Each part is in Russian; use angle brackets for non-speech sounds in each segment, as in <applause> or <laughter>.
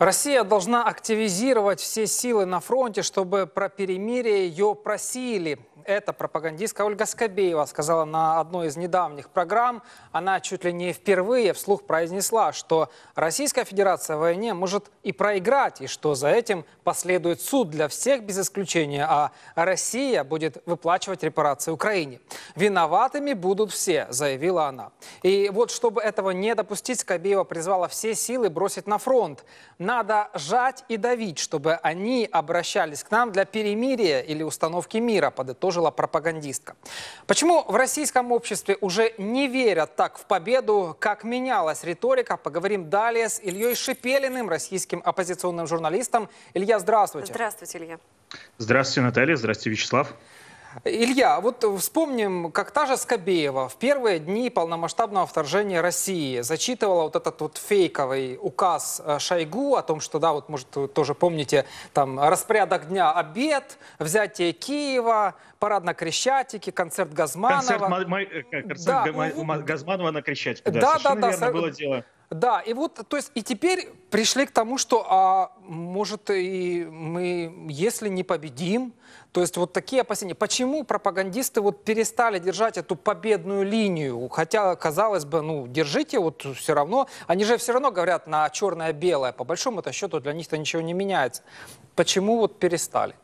Россия должна активизировать все силы на фронте, чтобы про перемирие ее просили. Это пропагандистка Ольга Скобеева сказала на одной из недавних программ. Она чуть ли не впервые вслух произнесла, что Российская Федерация в войне может и проиграть, и что за этим последует суд для всех без исключения, а Россия будет выплачивать репарации Украине. Виноватыми будут все, заявила она. И вот чтобы этого не допустить, Скобеева призвала все силы бросить на фронт надо жать и давить, чтобы они обращались к нам для перемирия или установки мира, подытожила пропагандистка. Почему в российском обществе уже не верят так в победу, как менялась риторика, поговорим далее с Ильей Шипелиным, российским оппозиционным журналистом. Илья, здравствуйте. Здравствуйте, Илья. Здравствуйте, Наталья. Здравствуйте, Вячеслав. Илья, вот вспомним, как та же Скобеева в первые дни полномасштабного вторжения России зачитывала вот этот вот фейковый указ э, Шойгу о том, что, да, вот, может, вы тоже помните, там, распорядок дня обед, взятие Киева, парад на Крещатике, концерт Газманова. Концерт, ма- э, концерт ну Газманова на Крещатике, да, да, да, да верно да, было дело. Да, и вот, то есть, и теперь пришли к тому, что, а, может, и мы, если не победим, то есть вот такие опасения. Почему пропагандисты вот перестали держать эту победную линию? Хотя, казалось бы, ну, держите, вот все равно. Они же все равно говорят на черное-белое. По большому-то счету для них-то ничего не меняется. Почему вот перестали?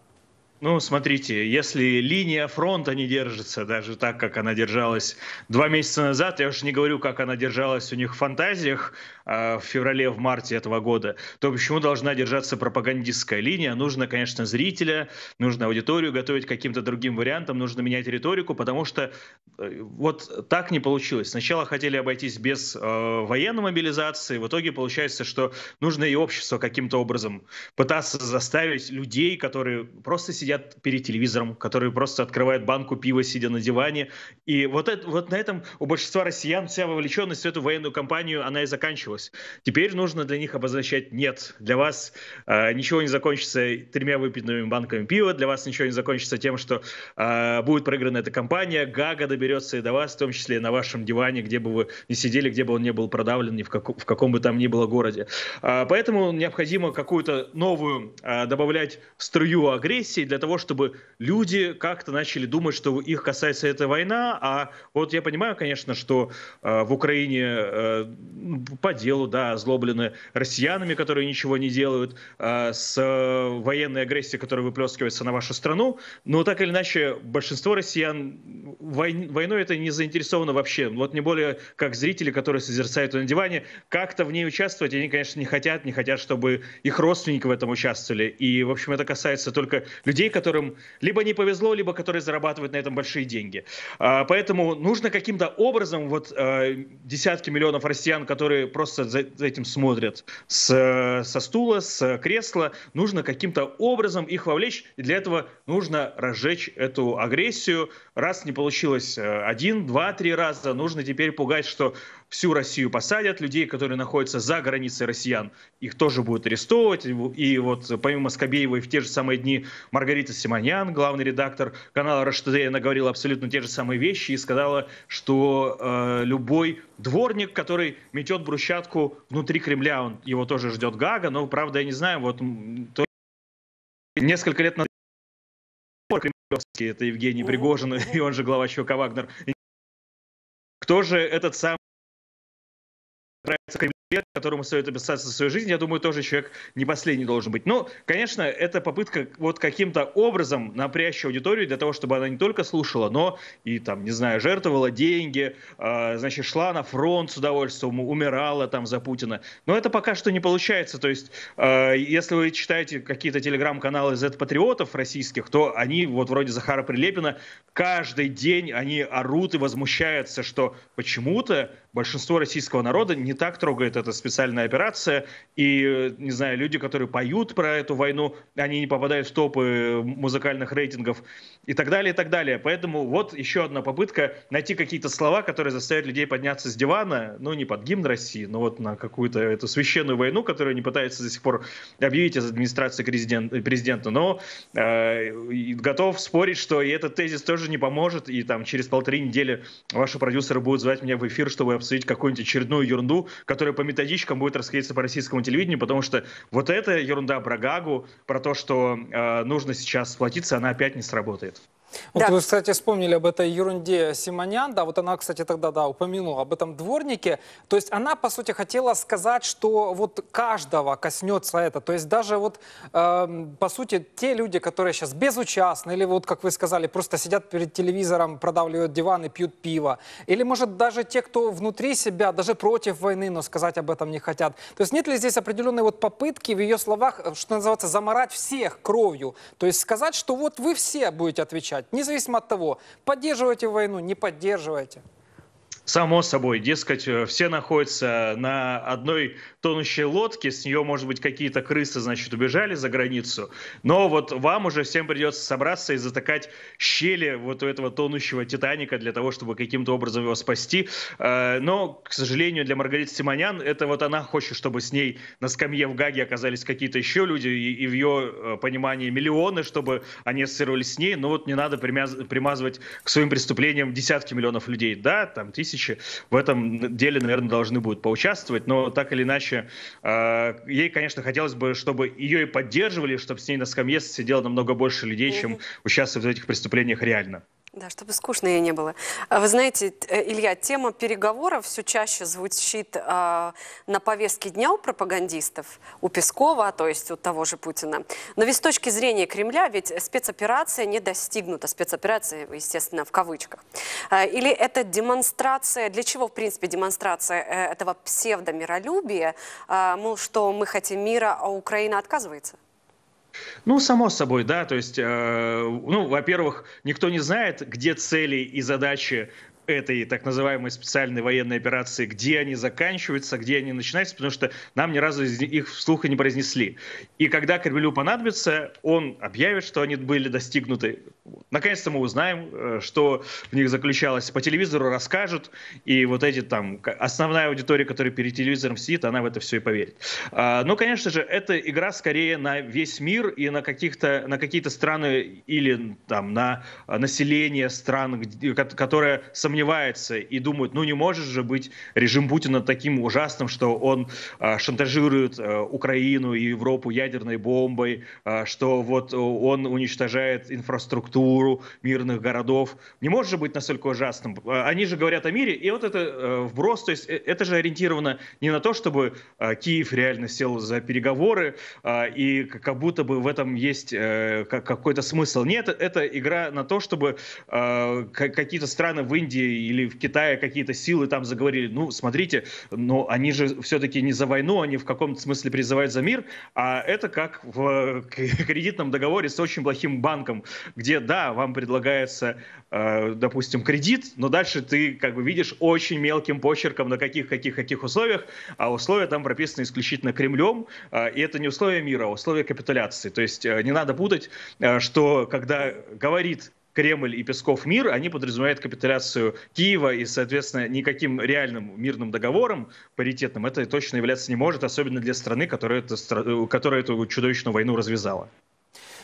Ну, смотрите, если линия фронта не держится даже так, как она держалась два месяца назад, я уж не говорю, как она держалась у них в фантазиях э, в феврале, в марте этого года, то почему должна держаться пропагандистская линия? Нужно, конечно, зрителя, нужно аудиторию готовить каким-то другим вариантом, нужно менять риторику, потому что э, вот так не получилось. Сначала хотели обойтись без э, военной мобилизации, в итоге получается, что нужно и общество каким-то образом пытаться заставить людей, которые просто сидят сидят перед телевизором, которые просто открывают банку пива, сидя на диване. И вот, это, вот на этом у большинства россиян вся вовлеченность в эту военную кампанию, она и заканчивалась. Теперь нужно для них обозначать «нет». Для вас э, ничего не закончится тремя выпитными банками пива, для вас ничего не закончится тем, что э, будет проиграна эта кампания, Гага доберется и до вас, в том числе и на вашем диване, где бы вы не сидели, где бы он не был продавлен, ни в, как, в каком бы там ни было городе. Э, поэтому необходимо какую-то новую э, добавлять струю агрессии для для того, чтобы люди как-то начали думать, что их касается эта война. А вот я понимаю, конечно, что э, в Украине э, ну, по делу, да, озлоблены россиянами, которые ничего не делают, э, с э, военной агрессией, которая выплескивается на вашу страну. Но так или иначе, большинство россиян вой, войной это не заинтересовано вообще. Вот не более как зрители, которые созерцают на диване, как-то в ней участвовать, они, конечно, не хотят, не хотят, чтобы их родственники в этом участвовали. И, в общем, это касается только людей, людей, которым либо не повезло, либо которые зарабатывают на этом большие деньги. А, поэтому нужно каким-то образом вот а, десятки миллионов россиян, которые просто за этим смотрят с, со стула, с кресла, нужно каким-то образом их вовлечь, и для этого нужно разжечь эту агрессию. Раз не получилось э, один, два, три раза, нужно теперь пугать, что всю Россию посадят, людей, которые находятся за границей россиян, их тоже будут арестовывать. И вот помимо Скобеевой в те же самые дни Маргарита Симоньян, главный редактор канала «Раштедей», она говорила абсолютно те же самые вещи и сказала, что э, любой дворник, который метет брусчатку внутри Кремля, он, его тоже ждет Гага, но, правда, я не знаю, вот то, несколько лет назад это Евгений Пригожин, <laughs> и он же глава ЧВК «Вагнер». Кто же этот самый нравится лет, которому стоит описаться свою жизнь, я думаю, тоже человек не последний должен быть. Но, ну, конечно, это попытка вот каким-то образом напрячь аудиторию для того, чтобы она не только слушала, но и, там, не знаю, жертвовала деньги, э, значит, шла на фронт с удовольствием, умирала там за Путина. Но это пока что не получается. То есть, э, если вы читаете какие-то телеграм-каналы Z-патриотов российских, то они, вот вроде Захара Прилепина, каждый день они орут и возмущаются, что почему-то большинство российского народа не так трогает происходит эта специальная операция, и, э, не знаю, люди, которые поют про эту войну, они не попадают в топы э, музыкальных рейтингов и так далее, и так далее. Поэтому вот еще одна попытка найти какие-то слова, которые заставят людей подняться с дивана, ну, не под гимн России, но вот на какую-то эту священную войну, которую они пытаются до сих пор объявить из администрации президента, но э, готов спорить, что и этот тезис тоже не поможет, и там через полторы недели ваши продюсеры будут звать меня в эфир, чтобы обсудить какую-нибудь очередную ерунду, которая поменяет методичкам будет расходиться по российскому телевидению, потому что вот эта ерунда про Гагу, про то, что э, нужно сейчас сплотиться, она опять не сработает. Вот да. вы, кстати, вспомнили об этой ерунде Симонян, да, вот она, кстати, тогда, да, упомянула об этом дворнике, то есть она, по сути, хотела сказать, что вот каждого коснется это, то есть даже вот, э, по сути, те люди, которые сейчас безучастны, или вот, как вы сказали, просто сидят перед телевизором, продавливают диван и пьют пиво, или, может, даже те, кто внутри себя, даже против войны, но сказать об этом не хотят, то есть нет ли здесь определенной вот попытки в ее словах, э, что называется, заморать всех кровью, то есть сказать, что вот вы все будете отвечать, независимо от того, поддерживаете войну, не поддерживаете. Само собой, дескать, э, все находятся на одной тонущей лодке, с нее, может быть, какие-то крысы, значит, убежали за границу, но вот вам уже всем придется собраться и затыкать щели вот у этого тонущего Титаника для того, чтобы каким-то образом его спасти. Э, но, к сожалению, для Маргариты Симонян, это вот она хочет, чтобы с ней на скамье в Гаге оказались какие-то еще люди, и в ее э, понимании миллионы, чтобы они ассоциировались с ней, но вот не надо примазывать к своим преступлениям десятки миллионов людей, да, там, тысячи тысячи в этом деле, наверное, должны будут поучаствовать. Но так или иначе, э, ей, конечно, хотелось бы, чтобы ее и поддерживали, чтобы с ней на скамье сидело намного больше людей, чем участвуют в этих преступлениях реально. Да, чтобы скучно ей не было. А вы знаете, э, Илья, тема переговоров все чаще звучит э, на повестке дня у пропагандистов, у Пескова, то есть у того же Путина. Но ведь с точки зрения Кремля, ведь спецоперация не достигнута. Спецоперация, естественно, в кавычках. А, или это демонстрация, для чего, в принципе, демонстрация э, этого псевдомиролюбия, э, мол, что мы хотим мира, а Украина отказывается? Ну, само собой, да. То есть, э, ну, во-первых, никто не знает, где цели и задачи этой так называемой специальной военной операции, где они заканчиваются, где они начинаются, потому что нам ни разу их вслух и не произнесли. И когда Кремлю понадобится, он объявит, что они были достигнуты. Наконец-то мы узнаем, э, что в них заключалось. По телевизору расскажут, и вот эти там, основная аудитория, которая перед телевизором сидит, она в это все и поверит. А, Но, ну, конечно же, это игра скорее на весь мир и на, каких-то, на какие-то страны или там на э, население стран, которое сомневается сомневаются и думают, ну не может же быть режим Путина таким ужасным, что он э, шантажирует э, Украину и Европу ядерной бомбой, э, что вот э, он уничтожает инфраструктуру мирных городов. Не может же быть настолько ужасным. Они же говорят о мире, и вот это э, вброс, то есть э, это же ориентировано не на то, чтобы э, Киев реально сел за переговоры, э, и как будто бы в этом есть э, какой-то смысл. Нет, это игра на то, чтобы э, какие-то страны в Индии или в Китае какие-то силы там заговорили, ну, смотрите, но они же все-таки не за войну, они в каком-то смысле призывают за мир, а это как в э, <laughs> кредитном договоре с очень плохим банком, где, да, вам предлагается, э, допустим, кредит, но дальше ты как бы видишь очень мелким почерком, на каких, каких, каких условиях, а условия там прописаны исключительно Кремлем, э, и это не условия мира, а условия капитуляции. То есть не надо путать, что когда говорит Кремль и Песков мир, они подразумевают капитуляцию Киева и, соответственно, никаким реальным мирным договором паритетным это точно являться не может, особенно для страны, которая, это, которая эту чудовищную войну развязала.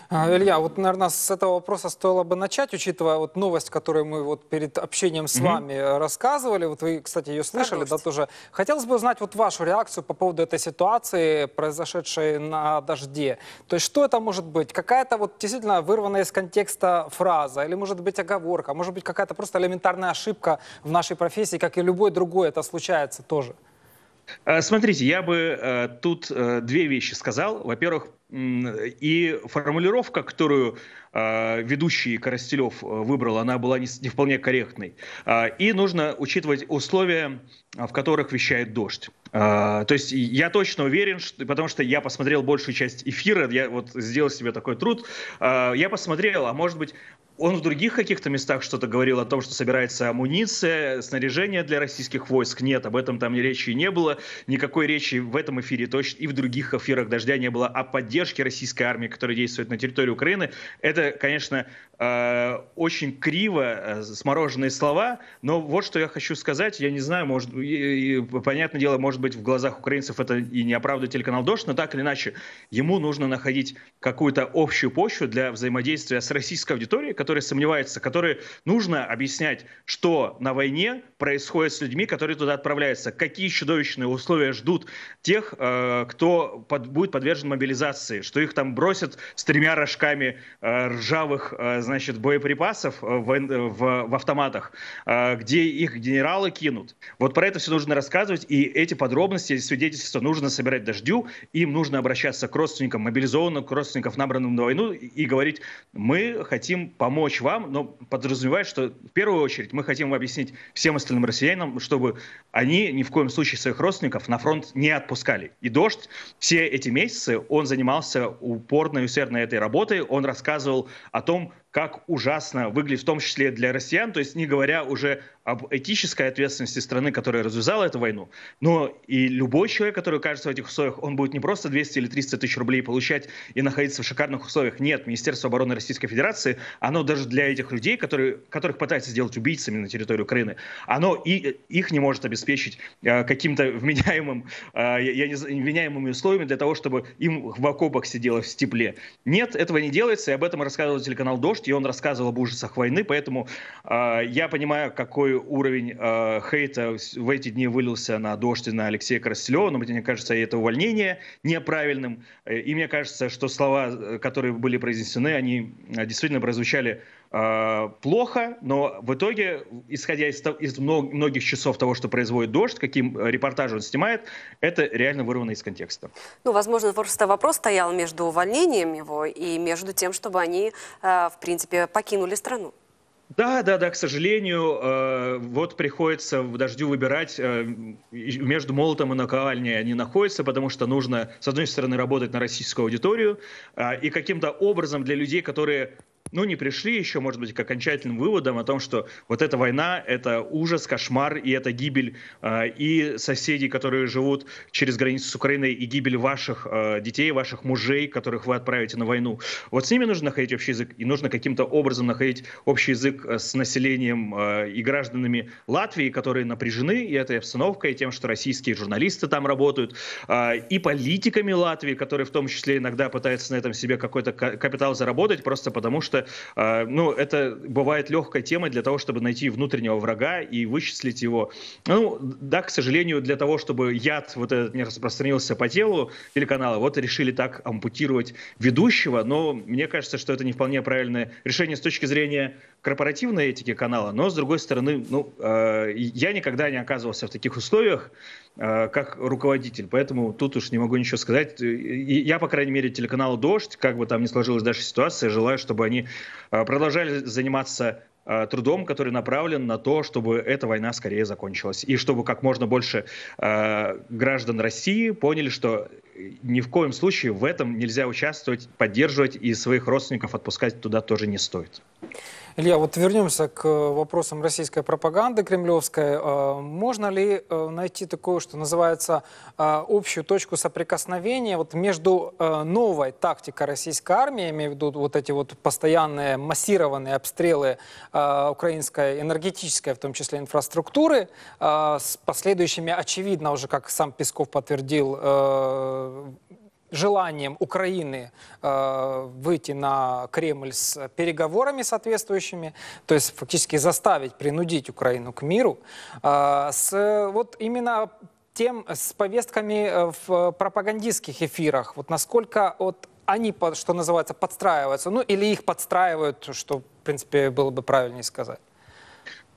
А, Илья, вот, наверное, с этого вопроса стоило бы начать, учитывая вот новость, которую мы вот перед общением с угу. вами рассказывали. Вот вы, кстати, ее слышали, да, тоже. Хотелось бы узнать вот вашу реакцию по поводу этой ситуации, произошедшей на дожде. То есть что это может быть? Какая-то вот действительно вырванная из контекста фраза, или может быть оговорка, может быть какая-то просто элементарная ошибка в нашей профессии, как и любой другой, это случается тоже. Э, смотрите, я бы э, тут э, две вещи сказал. Во-первых, и формулировка, которую а, ведущий Коростелев э, выбрал, она была не, вполне корректной. А, и нужно учитывать условия, а, в которых вещает дождь. То есть я точно уверен, что, потому что я посмотрел большую часть эфира, я вот сделал себе такой труд, я посмотрел, а может быть, он в других каких-то местах что-то говорил о том, что собирается амуниция, снаряжение для российских войск. Нет, об этом там речи не было. Никакой речи в этом эфире точно и в других эфирах «Дождя» не было а поддержке поддержки российской армии, которая действует на территории Украины. Это, конечно, э, очень криво э, смороженные слова, но вот что я хочу сказать, я не знаю, может, и, и, понятное дело, может быть, в глазах украинцев это и не оправдывает телеканал Дождь, но так или иначе, ему нужно находить какую-то общую почву для взаимодействия с российской аудиторией, которая сомневается, которой нужно объяснять, что на войне происходит с людьми, которые туда отправляются, какие чудовищные условия ждут тех, э, кто под, будет подвержен мобилизации, Греции, что их там бросят с тремя рожками э, ржавых, э, значит, боеприпасов э, в, э, в, в автоматах, э, где их генералы кинут. Вот про это все нужно рассказывать, и эти подробности, эти свидетельства нужно собирать дождю, им нужно обращаться к родственникам, мобилизованным, к родственникам, набранным на войну, и говорить, мы хотим помочь вам, но подразумевает, что в первую очередь мы хотим объяснить всем остальным россиянам, чтобы они ни в коем случае своих родственников на фронт не отпускали. И дождь все эти месяцы, он занимался занимался упорно и усердно этой работой. Он рассказывал о том, как ужасно выглядит, в том числе для россиян, то есть не говоря уже об этической ответственности страны, которая развязала эту войну, но и любой человек, который окажется в этих условиях, он будет не просто 200 или 300 тысяч рублей получать и находиться в шикарных условиях. Нет, Министерство обороны Российской Федерации, оно даже для этих людей, которые, которых пытаются сделать убийцами на территории Украины, оно и их не может обеспечить э, каким-то <laughs> вменяемым, э, я не знаю, вменяемыми условиями для того, чтобы им в окопах сидело в степле. Нет, этого не делается, и об этом рассказывал телеканал «Дождь», и он рассказывал об ужасах войны, поэтому э, я понимаю, какой какой уровень э, хейта в эти дни вылился на дождь и на Алексея Красилева, но мне кажется, это увольнение неправильным. Э, и мне кажется, что слова, э, которые были произнесены, они э, действительно прозвучали э, плохо, но в итоге, исходя из, из многих часов того, что производит дождь, каким репортажем он снимает, это реально вырвано из контекста. Ну, возможно, просто вопрос стоял между увольнением его и между тем, чтобы они, э, в принципе, покинули страну. Да, да, да, к сожалению, э, вот приходится в дождю выбирать э, между молотом и наковальней они находятся, потому что нужно, с одной стороны, работать на российскую аудиторию, э, и каким-то образом для людей, которые ну, не пришли еще, может быть, к окончательным выводам о том, что вот эта война — это ужас, кошмар и это гибель э, и соседей, которые живут через границу с Украиной, и гибель ваших э, детей, ваших мужей, которых вы отправите на войну. Вот с ними нужно находить общий язык, и нужно каким-то образом находить общий язык а, с населением э, и гражданами Латвии, которые напряжены и этой обстановкой, и тем, что российские журналисты там работают, э, и политиками Латвии, которые в том числе иногда пытаются на этом себе какой-то капитал заработать, просто потому что Э, ну, это бывает легкой темой для того, чтобы найти внутреннего врага и вычислить его. Ну, да, к сожалению, для того, чтобы яд вот этот не распространился по телу телеканала, вот решили так ампутировать ведущего, но мне кажется, что это не вполне правильное решение с точки зрения корпоративной этики канала, но, с другой стороны, ну, э, я никогда не оказывался в таких условиях, Э, как руководитель. Поэтому тут уж не могу ничего сказать. Я, по крайней мере, телеканалу «Дождь», как бы там ни сложилась дальше ситуация, желаю, чтобы они э, продолжали заниматься э, трудом, который направлен на то, чтобы эта война скорее закончилась. И чтобы как можно больше э, граждан России поняли, что ни в коем случае в этом нельзя участвовать, поддерживать, и своих родственников отпускать туда тоже не стоит. Илья, вот вернемся к э, вопросам российской пропаганды кремлевской. Э, можно ли э, найти такое, что называется, общую точку соприкосновения вот между новой тактикой российской армии, я имею в виду вот эти вот постоянные массированные обстрелы украинской энергетической, в том числе инфраструктуры, с последующими, очевидно, уже как сам Песков подтвердил, желанием Украины э, выйти на Кремль с переговорами соответствующими, то есть фактически заставить, принудить Украину к миру, э, с вот именно тем с повестками э, в пропагандистских эфирах, вот насколько вот они, что называется, подстраиваются, ну или их подстраивают, что, в принципе, было бы правильнее сказать.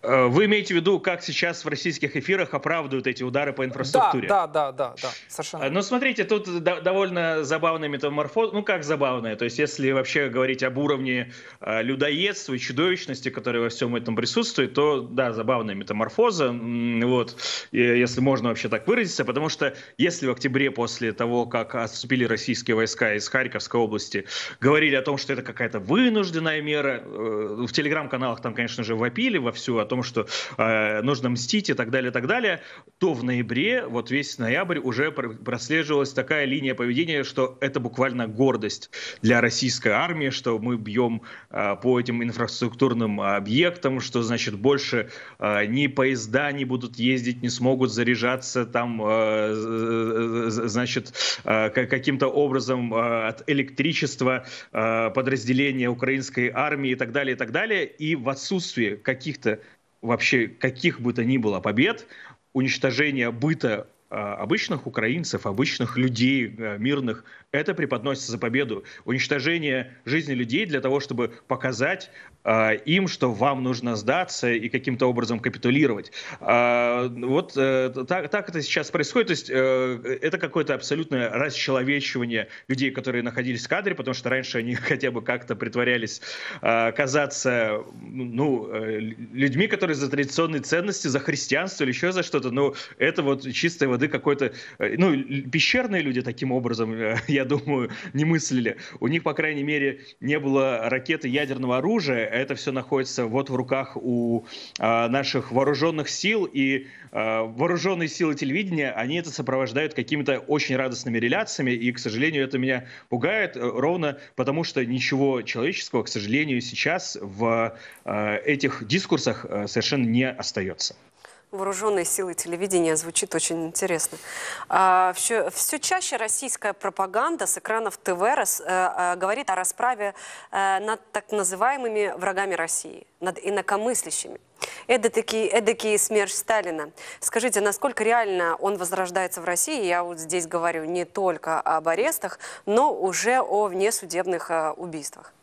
Э, вы имеете в виду, как сейчас в российских эфирах оправдывают эти удары по инфраструктуре? Да, да, да, да, да совершенно. Э, ну, Но смотрите, тут довольно забавная метаморфоз, ну как забавная, то есть если вообще говорить об уровне э, людоедства и чудовищности, которые во всем этом присутствует, то да, забавная метаморфоза, вот, если можно вообще так выразиться, потому что если в октябре после того, как отступили российские войска из Харьковской области, говорили о том, что это какая-то вынужденная мера, в телеграм-каналах там, конечно же, вопили вовсю о том, том, что э, нужно мстить и так далее, и так далее, то в ноябре, вот весь ноябрь уже прослеживалась такая линия поведения, что это буквально гордость для российской армии, что мы бьем э, по этим инфраструктурным объектам, что, значит, больше э, ни поезда не будут ездить, не смогут заряжаться там, э, значит, э, каким-то образом э, от электричества э, подразделения украинской армии и так далее, и так далее. И в отсутствии каких-то вообще каких бы то ни было побед, уничтожения быта а, обычных украинцев, обычных людей, э, мирных, это преподносится за победу. Уничтожение жизни людей для того, чтобы показать а, им, что вам нужно сдаться и каким-то образом капитулировать. А, вот э, так, так это сейчас происходит. То есть э, это какое-то абсолютное расчеловечивание людей, которые находились в кадре, потому что раньше они <laughs> хотя бы как-то притворялись казаться ну, людьми, которые за традиционные ценности, за христианство или еще за что-то. Но ну, это вот чистое воды какой-то... Э, ну, пещерные люди таким образом, э, <laughs> я думаю, не мыслили. У них, по крайней мере, не было ракеты ядерного оружия. Это все находится вот в руках у а, наших вооруженных сил. И а, вооруженные силы телевидения, они это сопровождают какими-то очень радостными реляциями. И, к сожалению, это меня пугает э, ровно потому, что ничего человеческого, к сожалению, сейчас в этих дискурсах совершенно не остается вооруженные силы телевидения звучит очень интересно. А, все, все чаще российская пропаганда с экранов ТВ рас, а, говорит о расправе а, над так называемыми врагами России, над инакомыслящими. Эдакий, эдакий смерч Сталина. Скажите, насколько реально он возрождается в России? Я вот здесь говорю не только об арестах, но уже о внесудебных убийствах.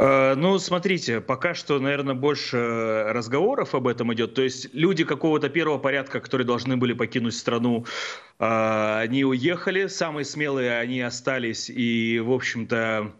Э, ну, смотрите, пока что, наверное, больше разговоров об этом идет. То есть люди какого-то первого порядка, которые должны были покинуть страну, э, они уехали. Самые смелые они остались и, в общем-то,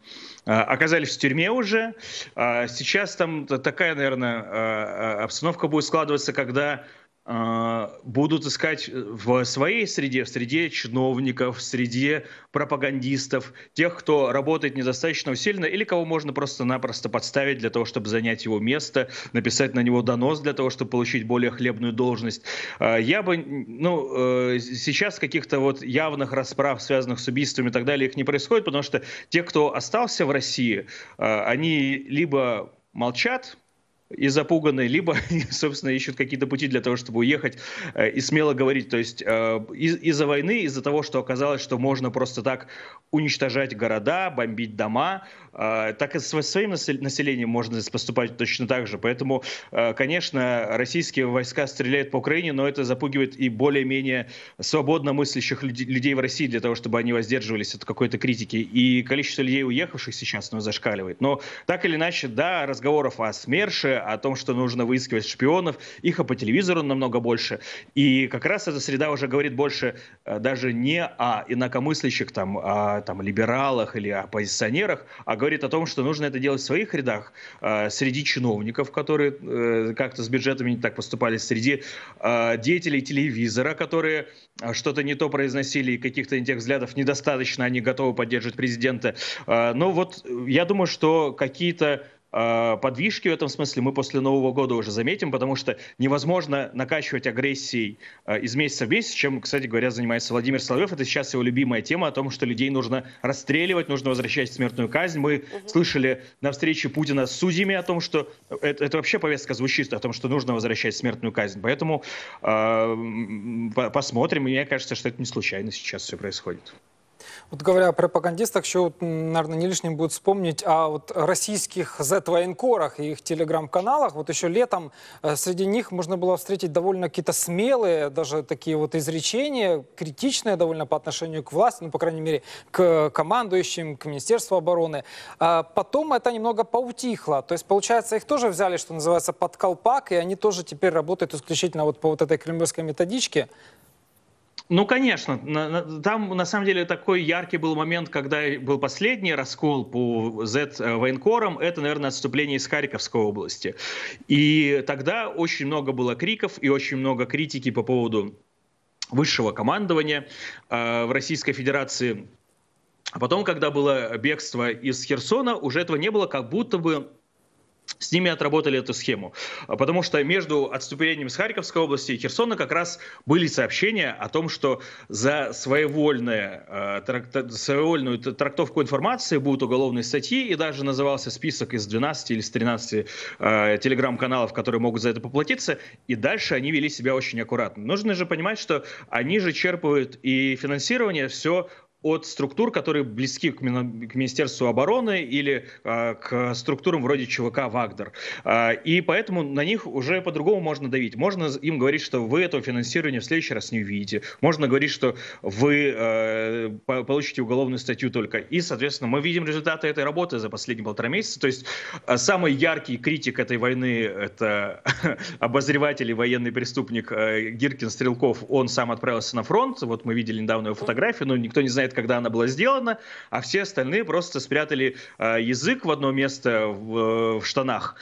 э, оказались в тюрьме уже. А сейчас там такая, наверное, обстановка будет складываться, когда а, будут искать э, в своей среде, в среде чиновников, в среде пропагандистов, тех, кто работает недостаточно усиленно или кого можно просто-напросто подставить для того, чтобы занять его место, написать на него донос для того, чтобы получить более хлебную должность. А, я бы, ну, э, сейчас каких-то вот явных расправ, связанных с убийствами и так далее, их не происходит, потому что те, кто остался в России, а, они либо молчат, и запуганы, либо, <laughs> собственно, ищут какие-то пути для того, чтобы уехать э, и смело говорить. То есть э, из- за войны, из-за того, что оказалось, что можно просто так уничтожать города, бомбить дома, э, так и со своим населением можно поступать точно так же. Поэтому, конечно, российские войска стреляют по Украине, но это запугивает и более-менее свободно мыслящих людей в России для того, чтобы они воздерживались от какой-то критики. И количество людей, уехавших сейчас, ну, зашкаливает. Но так или иначе, да, разговоров о СМЕРШе, о том, что нужно выискивать шпионов, их и по телевизору намного больше. И как раз эта среда уже говорит больше э, даже не о инакомыслящих, там, о там, либералах или оппозиционерах, а говорит о том, что нужно это делать в своих рядах, э, среди чиновников, которые э, как-то с бюджетами не так поступали, среди деятелей телевизора, которые что-то не то произносили, и каких-то не тех взглядов недостаточно, они готовы поддерживать президента. Но ну вот я думаю, что какие-то Э, подвижки в этом смысле мы после Нового года уже заметим, потому что невозможно накачивать агрессией э, из месяца в месяц, чем, кстати говоря, занимается Владимир Соловьев. Это сейчас его любимая тема о том, что людей нужно расстреливать, нужно возвращать смертную казнь. Мы угу. слышали на встрече Путина с судьями о том, что это, это вообще повестка звучит, о том, что нужно возвращать смертную казнь. Поэтому э, посмотрим. Мне кажется, что это не случайно сейчас все происходит. Вот говоря о пропагандистах, еще, наверное, не лишним будет вспомнить о вот российских Z-военкорах и их телеграм-каналах. Вот еще летом э, среди них можно было встретить довольно какие-то смелые, даже такие вот изречения, критичные довольно по отношению к власти, ну, по крайней мере, к командующим, к Министерству обороны. А потом это немного поутихло. То есть, получается, их тоже взяли, что называется, под колпак, и они тоже теперь работают исключительно вот по вот этой кремлевской методичке. Ну, конечно. Там, на самом деле, такой яркий был момент, когда был последний раскол по Z-военкорам. Э, Это, наверное, отступление из Харьковской области. И тогда очень много было криков и очень много критики по поводу высшего командования э, в Российской Федерации. А потом, когда было бегство из Херсона, уже этого не было, как будто бы с ними отработали эту схему. А, потому что между отступлением с Харьковской области и Херсона как раз были сообщения о том, что за своевольное, а, тракт, своевольную трактовку информации будут уголовные статьи, и даже назывался список из 12 или 13 э, а, телеграм-каналов, которые могут за это поплатиться, и дальше они вели себя очень аккуратно. Нужно же понимать, что они же черпают и финансирование все от структур, которые близки к, Министерству обороны или а, к структурам вроде ЧВК «Вагнер». А, и поэтому на них уже по-другому можно давить. Можно им говорить, что вы этого финансирования в следующий раз не увидите. Можно говорить, что вы а, получите уголовную статью только. И, соответственно, мы видим результаты этой работы за последние полтора месяца. То есть самый яркий критик этой войны — это <laughs> обозреватель и военный преступник Гиркин Стрелков. Он сам отправился на фронт. Вот мы видели недавно его фотографию, но никто не знает, знает, когда она была сделана, а все остальные просто спрятали э, язык в одно место в, э, в штанах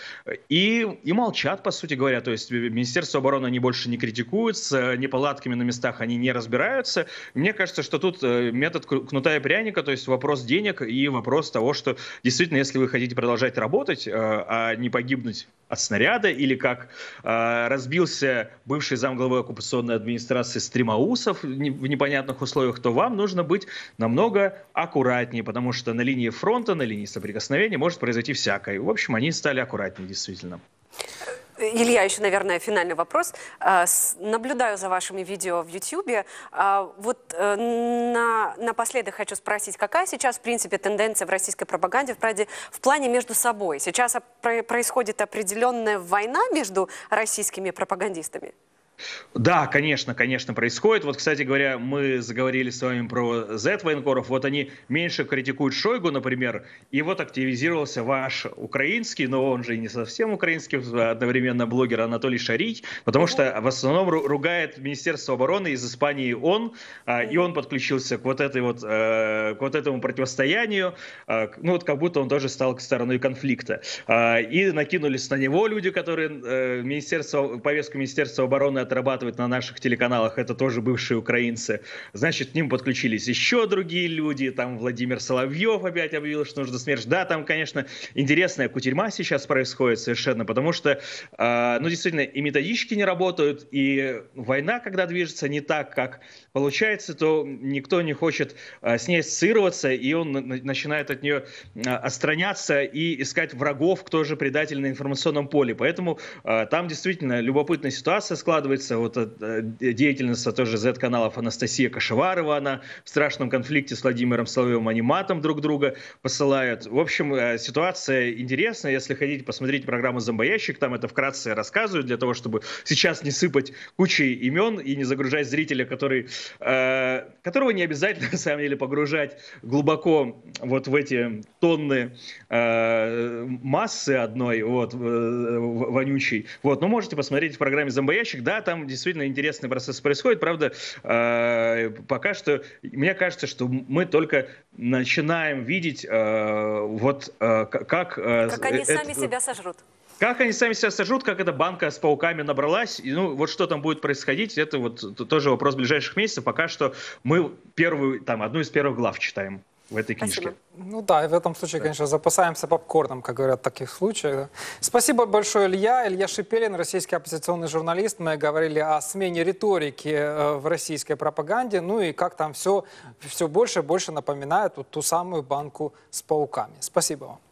и, и молчат, по сути говоря. То есть Министерство обороны они больше не критикуют, с неполадками на местах они не разбираются. Мне кажется, что тут э, метод кнута и пряника, то есть вопрос денег и вопрос того, что действительно, если вы хотите продолжать работать, э, а не погибнуть от снаряда, или как э, разбился бывший замглавы оккупационной администрации Стримаусов в непонятных условиях, то вам нужно быть намного аккуратнее, потому что на линии фронта, на линии соприкосновения может произойти всякое. В общем, они стали аккуратнее, действительно. Илья, еще, наверное, финальный вопрос. А, наблюдаю за вашими видео в YouTube. А, вот э, на, напоследок хочу спросить, какая сейчас, в принципе, тенденция в российской пропаганде в, правде, в плане между собой? Сейчас происходит определенная война между российскими пропагандистами? Да, конечно, конечно, происходит. Вот, кстати говоря, мы заговорили с вами про Z-военкоров. Вот они меньше критикуют Шойгу, например, и вот активизировался ваш украинский, но он же и не совсем украинский, одновременно блогер Анатолий Шарий, потому что в основном ругает Министерство обороны из Испании он, а, и он подключился к вот, этой вот, э, к вот этому противостоянию, а, ну вот как будто он тоже стал к стороной конфликта. А, и накинулись на него люди, которые э, Министерство, повестку Министерства обороны отрабатывать на наших телеканалах, это тоже бывшие украинцы. Значит, к ним подключились еще другие люди, там Владимир Соловьев опять объявил, что нужно смерть. Да, там, конечно, интересная кутерьма сейчас происходит совершенно, потому что, э, ну, действительно, и методички не работают, и война, когда движется не так, как получается, то никто не хочет э, с ней ассоциироваться, и он начинает от нее э, отстраняться и искать врагов, кто же предатель на информационном поле. Поэтому э, там действительно любопытная ситуация складывается, сказывается вот э, деятельность тоже Z-каналов Анастасия Кашеварова, она в страшном конфликте с Владимиром Соловьевым, аниматом друг друга посылают. В общем, э, ситуация интересная, если хотите посмотреть программу «Зомбоящик», там это вкратце рассказываю для того, чтобы сейчас не сыпать кучей имен и не загружать зрителя, который, э, которого не обязательно, <laughs> на самом деле, погружать глубоко вот в эти тонны э, массы одной, вот, э, вонючей. Вот, но ну, можете посмотреть в программе «Зомбоящик», да, там действительно интересный процесс происходит. Правда, э, пока что, мне кажется, что мы только начинаем видеть э, вот э, как... Как они сами себя сожрут. Как они сами себя сожрут, как эта банка с пауками набралась, и, ну вот что там будет происходить, это вот тоже вопрос ближайших месяцев. Пока что мы первую, там, одну из первых глав читаем в этой книжке. Спасибо. Ну да, и в этом случае, да. конечно, запасаемся попкорном, как говорят в таких случаях. Спасибо большое, Илья. Илья Шипелин, российский оппозиционный журналист. Мы говорили о смене риторики э, в российской пропаганде, ну и как там все, все больше и больше напоминает вот ту самую банку с пауками. Спасибо вам.